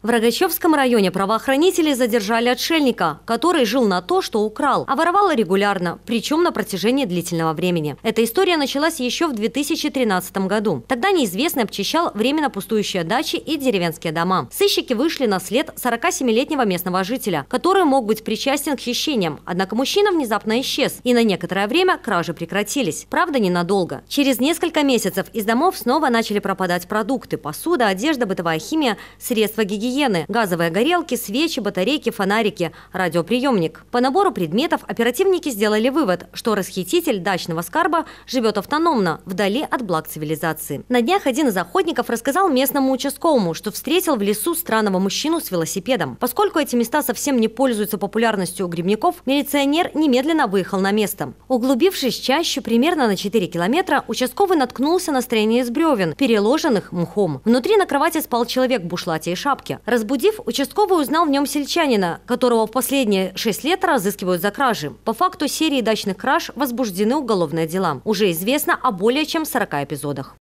В Рогачевском районе правоохранители задержали отшельника, который жил на то, что украл, а воровал регулярно, причем на протяжении длительного времени. Эта история началась еще в 2013 году. Тогда неизвестный обчищал временно пустующие дачи и деревенские дома. Сыщики вышли на след 47-летнего местного жителя, который мог быть причастен к хищениям. Однако мужчина внезапно исчез, и на некоторое время кражи прекратились. Правда, ненадолго. Через несколько месяцев из домов снова начали пропадать продукты – посуда, одежда, бытовая химия, средства гигиены гигиены, газовые горелки, свечи, батарейки, фонарики, радиоприемник. По набору предметов оперативники сделали вывод, что расхититель дачного скарба живет автономно, вдали от благ цивилизации. На днях один из охотников рассказал местному участковому, что встретил в лесу странного мужчину с велосипедом. Поскольку эти места совсем не пользуются популярностью у грибников, милиционер немедленно выехал на место. Углубившись чаще примерно на 4 километра, участковый наткнулся на строение из бревен, переложенных мхом. Внутри на кровати спал человек в бушлате и шапке. Разбудив, участковый узнал в нем сельчанина, которого в последние шесть лет разыскивают за кражи. По факту серии дачных краж возбуждены уголовные дела. Уже известно о более чем 40 эпизодах.